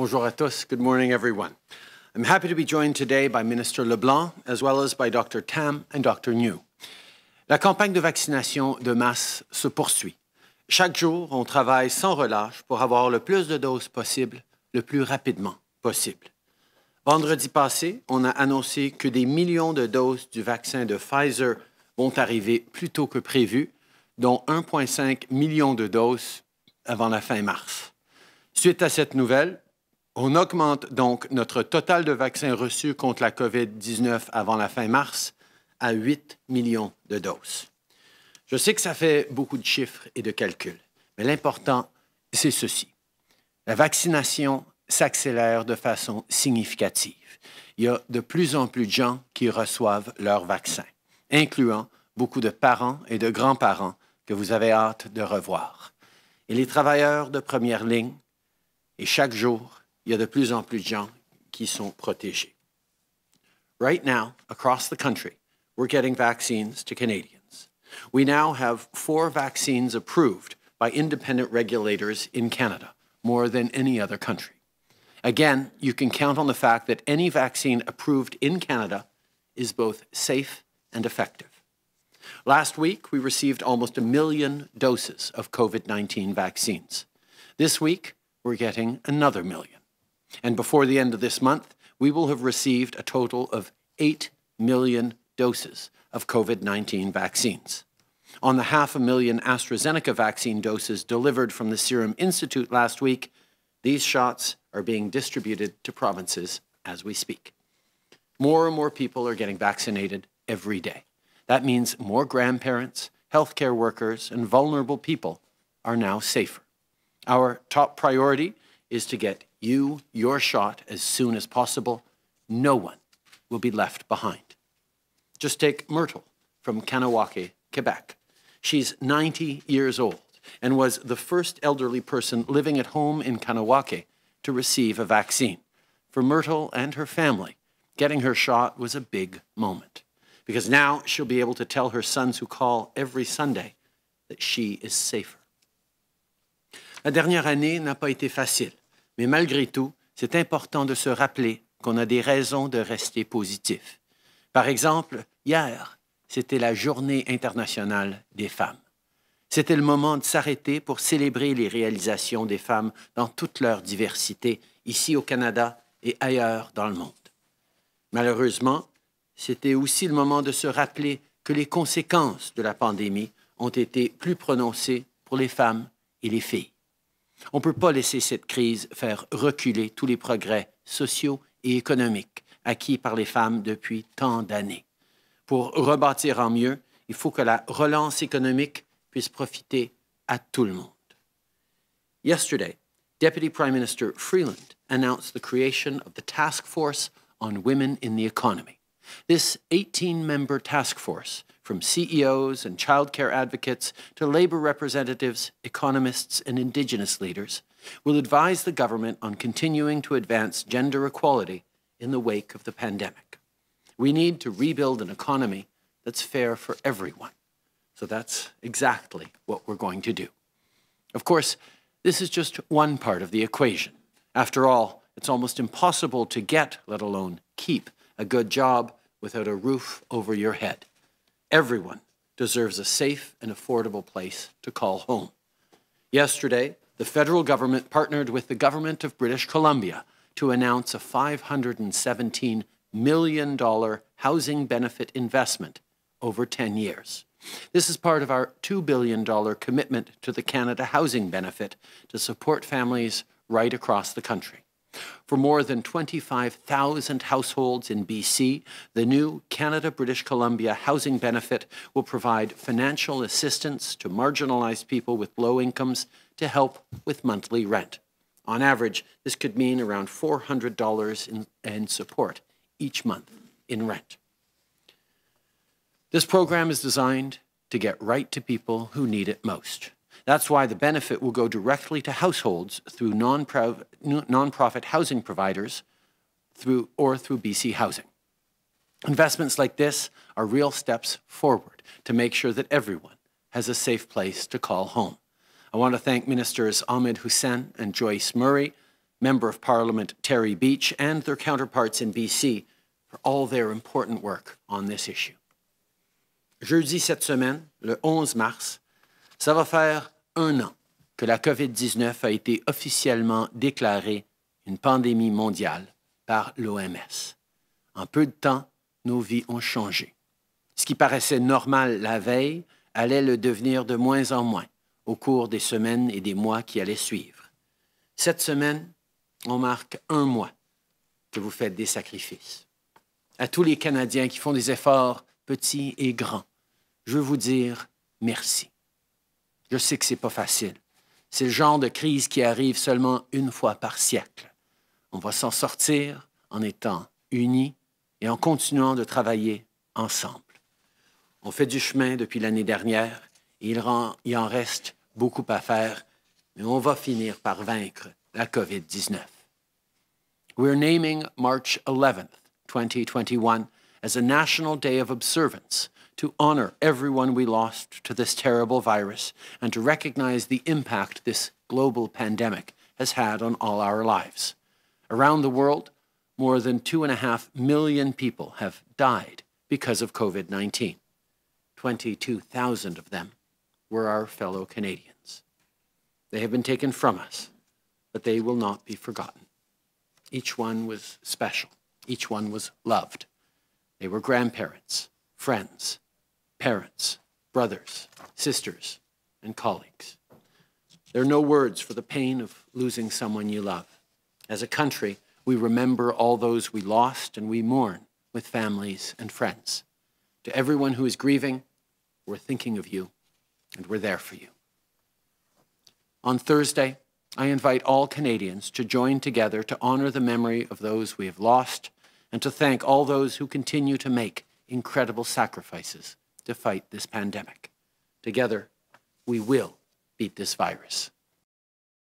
Bonjour à tous. Good morning, everyone. I'm happy to be joined today by Minister LeBlanc, as well as by Dr. Tam and Dr. New. La campagne de vaccination de masse se poursuit. Chaque jour, on travaille sans relâche pour avoir le plus de doses possible, le plus rapidement possible. Vendredi passé, on a annoncé que des millions de doses du vaccin de Pfizer vont arriver plus tôt que prévu, dont 1,5 million de doses avant la fin mars. Suite à cette nouvelle, on augmente donc notre total de vaccins reçus contre la COVID-19 avant la fin mars à 8 millions de doses. Je sais que ça fait beaucoup de chiffres et de calculs, mais l'important, c'est ceci. La vaccination s'accélère de façon significative. Il y a de plus en plus de gens qui reçoivent leur vaccin, incluant beaucoup de parents et de grands-parents que vous avez hâte de revoir. Et les travailleurs de première ligne, et chaque jour, il y a de plus en plus de gens qui sont protégés. Right now, across the country, we're getting vaccines to Canadians. We now have four vaccines approved by independent regulators in Canada, more than any other country. Again, you can count on the fact that any vaccine approved in Canada is both safe and effective. Last week, we received almost a million doses of COVID 19 vaccines. This week, we're getting another million. And before the end of this month, we will have received a total of 8 million doses of COVID 19 vaccines. On the half a million AstraZeneca vaccine doses delivered from the Serum Institute last week, these shots are being distributed to provinces as we speak. More and more people are getting vaccinated every day. That means more grandparents, healthcare workers, and vulnerable people are now safer. Our top priority is to get you your shot as soon as possible. No one will be left behind. Just take Myrtle from Kanawake, Quebec. She's 90 years old and was the first elderly person living at home in Kanawake to receive a vaccine. For Myrtle and her family, getting her shot was a big moment because now she'll be able to tell her sons who call every Sunday that she is safer. La dernière année n'a pas été facile. Mais malgré tout, c'est important de se rappeler qu'on a des raisons de rester positifs. Par exemple, hier, c'était la Journée internationale des femmes. C'était le moment de s'arrêter pour célébrer les réalisations des femmes dans toute leur diversité, ici au Canada et ailleurs dans le monde. Malheureusement, c'était aussi le moment de se rappeler que les conséquences de la pandémie ont été plus prononcées pour les femmes et les filles. On ne peut pas laisser cette crise faire reculer tous les progrès sociaux et économiques acquis par les femmes depuis tant d'années. Pour rebâtir en mieux, il faut que la relance économique puisse profiter à tout le monde. Yesterday, Deputy Prime Minister Freeland announced the creation of the Task Force on Women in the Economy. This 18 member task force from CEOs and childcare advocates to labor representatives, economists, and indigenous leaders, will advise the government on continuing to advance gender equality in the wake of the pandemic. We need to rebuild an economy that's fair for everyone. So that's exactly what we're going to do. Of course, this is just one part of the equation. After all, it's almost impossible to get, let alone keep, a good job without a roof over your head. Everyone deserves a safe and affordable place to call home. Yesterday, the federal government partnered with the government of British Columbia to announce a $517 million housing benefit investment over 10 years. This is part of our $2 billion commitment to the Canada Housing Benefit to support families right across the country. For more than 25,000 households in BC, the new Canada British Columbia housing benefit will provide financial assistance to marginalized people with low incomes to help with monthly rent. On average, this could mean around $400 in, in support each month in rent. This program is designed to get right to people who need it most. That's why the benefit will go directly to households through nonprofit housing providers through, or through BC Housing. Investments like this are real steps forward to make sure that everyone has a safe place to call home. I want to thank Ministers Ahmed Hussein and Joyce Murray, Member of Parliament Terry Beach, and their counterparts in BC for all their important work on this issue. Jeudi cette semaine, le 11 mars, ça va faire un an que la COVID-19 a été officiellement déclarée une pandémie mondiale par l'OMS. En peu de temps, nos vies ont changé. Ce qui paraissait normal la veille allait le devenir de moins en moins au cours des semaines et des mois qui allaient suivre. Cette semaine, on marque un mois que vous faites des sacrifices. À tous les Canadiens qui font des efforts petits et grands, je veux vous dire merci. Je sais que ce n'est pas facile. C'est le genre de crise qui arrive seulement une fois par siècle. On va s'en sortir en étant unis et en continuant de travailler ensemble. On fait du chemin depuis l'année dernière et il, il en reste beaucoup à faire, mais on va finir par vaincre la COVID-19. We're naming March 11th, 2021 as a national day of observance to honor everyone we lost to this terrible virus and to recognize the impact this global pandemic has had on all our lives. Around the world, more than two and a half million people have died because of COVID 19. 22,000 of them were our fellow Canadians. They have been taken from us, but they will not be forgotten. Each one was special, each one was loved. They were grandparents, friends, parents, brothers, sisters, and colleagues. There are no words for the pain of losing someone you love. As a country, we remember all those we lost and we mourn with families and friends. To everyone who is grieving, we're thinking of you and we're there for you. On Thursday, I invite all Canadians to join together to honor the memory of those we have lost and to thank all those who continue to make incredible sacrifices to fight this pandemic. Together, we will beat this virus.